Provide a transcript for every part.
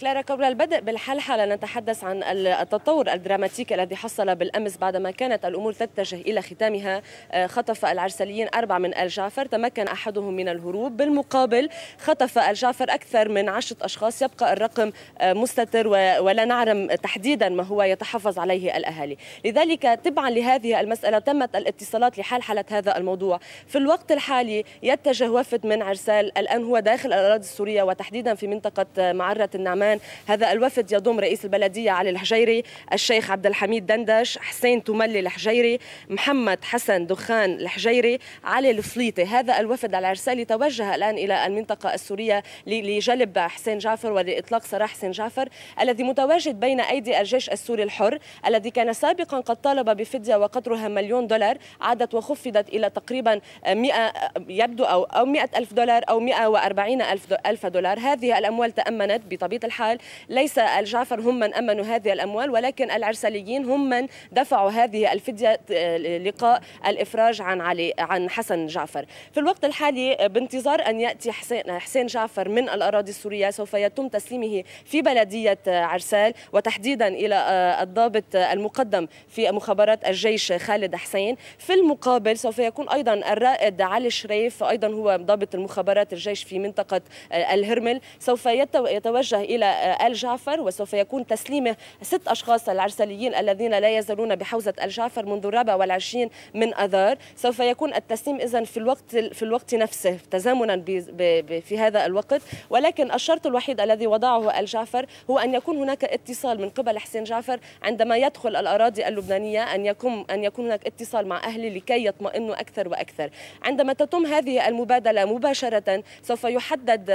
كلارا قبل البدء بالحلحلة نتحدث عن التطور الدراماتيكي الذي حصل بالأمس بعدما كانت الأمور تتجه إلى ختامها آه، خطف العرسليين أربع من الجعفر تمكن أحدهم من الهروب بالمقابل خطف الجعفر أكثر من عشرة أشخاص يبقى الرقم آه، مستتر ولا نعلم تحديدا ما هو يتحفظ عليه الأهالي لذلك تبعا لهذه المسألة تمت الاتصالات لحلحلة هذا الموضوع في الوقت الحالي يتجه وفد من عرسال الآن هو داخل الأراضي السورية وتحديدا في منطقة آه، معرة النعمان كمان هذا الوفد يضم رئيس البلدية علي الحجيري الشيخ عبد الحميد دندش حسين تملي الحجيري محمد حسن دخان الحجيري علي الفليطي هذا الوفد العرسالي توجه الآن إلى المنطقة السورية لجلب حسين جعفر ولإطلاق سراح حسين جعفر الذي متواجد بين أيدي الجيش السوري الحر الذي كان سابقا قد طالب بفدية وقدرها مليون دولار عادت وخفضت إلى تقريبا 100 يبدو أو 100 ألف دولار أو 140 ألف دولار هذه الأموال تأمنت بطبيعة الحال الحال ليس الجعفر هم من أمنوا هذه الأموال ولكن العرسليين هم من دفعوا هذه الفدية آه، لقاء الإفراج عن علي عن حسن جعفر في الوقت الحالي آه، بانتظار أن يأتي حسين, آه، حسين جعفر من الأراضي السورية سوف يتم تسليمه في بلدية عرسال وتحديدا إلى الضابط المقدم في مخابرات الجيش خالد حسين في المقابل سوف يكون أيضا الرائد علي شريف أيضا هو ضابط المخابرات الجيش في منطقة الهرمل سوف يتوجه إلى آل جعفر وسوف يكون تسليمه ست أشخاص العرسليين الذين لا يزالون بحوزة آل جعفر منذ الرابع والعشرين من أذار سوف يكون التسليم إذا في الوقت في الوقت نفسه تزامنا في هذا الوقت ولكن الشرط الوحيد الذي وضعه آل جعفر هو أن يكون هناك اتصال من قبل حسين جعفر عندما يدخل الأراضي اللبنانية أن يكون أن يكون هناك اتصال مع أهلي لكي يطمئنوا أكثر وأكثر عندما تتم هذه المبادلة مباشرة سوف يحدد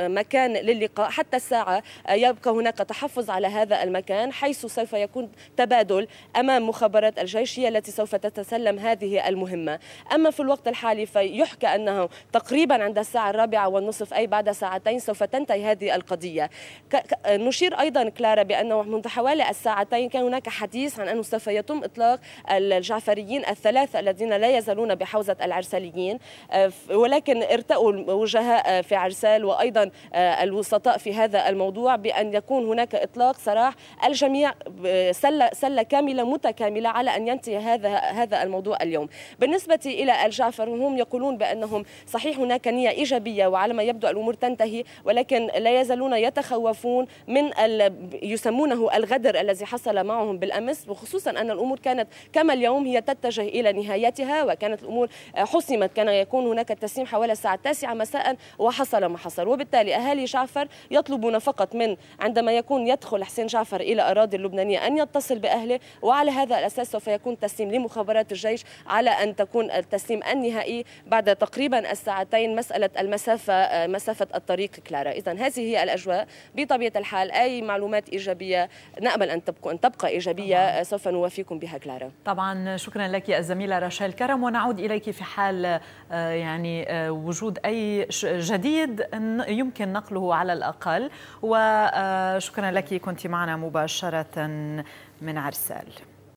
مكان للقاء حتى الساعة ويبقى هناك تحفظ على هذا المكان حيث سوف يكون تبادل أمام مخابرات الجيش هي التي سوف تتسلم هذه المهمة أما في الوقت الحالي فيحكى أنه تقريبا عند الساعة الرابعة والنصف أي بعد ساعتين سوف تنتهي هذه القضية نشير أيضا كلارا بأنه منذ حوالي الساعتين كان هناك حديث عن أنه سوف يتم إطلاق الجعفريين الثلاثة الذين لا يزالون بحوزة العرساليين آه، ولكن ارتأوا الوجهاء في عرسال وأيضا آه، الوسطاء في هذا الموضوع الموضوع بأن يكون هناك إطلاق سراح الجميع سلة, آه، سلة كاملة متكاملة على أن ينتهي هذا هذا الموضوع اليوم بالنسبة إلى الجعفر هم يقولون بأنهم صحيح هناك نية إيجابية وعلى ما يبدو الأمور تنتهي ولكن لا يزالون يتخوفون من يسمونه الغدر الذي حصل معهم بالأمس وخصوصا أن الأمور كانت كما اليوم هي تتجه إلى نهايتها وكانت الأمور آه، حسمت كان يكون هناك التسليم حوالي الساعة التاسعة مساء وحصل ما حصل وبالتالي أهالي جعفر يطلبون فقط فقط من عندما يكون يدخل حسين جعفر إلى أراضي اللبنانية أن يتصل بأهله وعلى هذا الأساس سوف يكون تسليم لمخابرات الجيش على أن تكون التسليم النهائي بعد تقريبا الساعتين مسألة المسافة آه، مسافة الطريق كلارا إذا هذه هي الأجواء بطبيعة الحال أي معلومات إيجابية نأمل أن تبقى, أن تبقى إيجابية طبعا. آه، سوف نوافيكم بها كلارا طبعا شكرا لك الزميلة رشال كرم ونعود إليك في حال آه، يعني وجود أي جديد يمكن نقله على الأقل وشكرا لك كنت معنا مباشرة من عرسال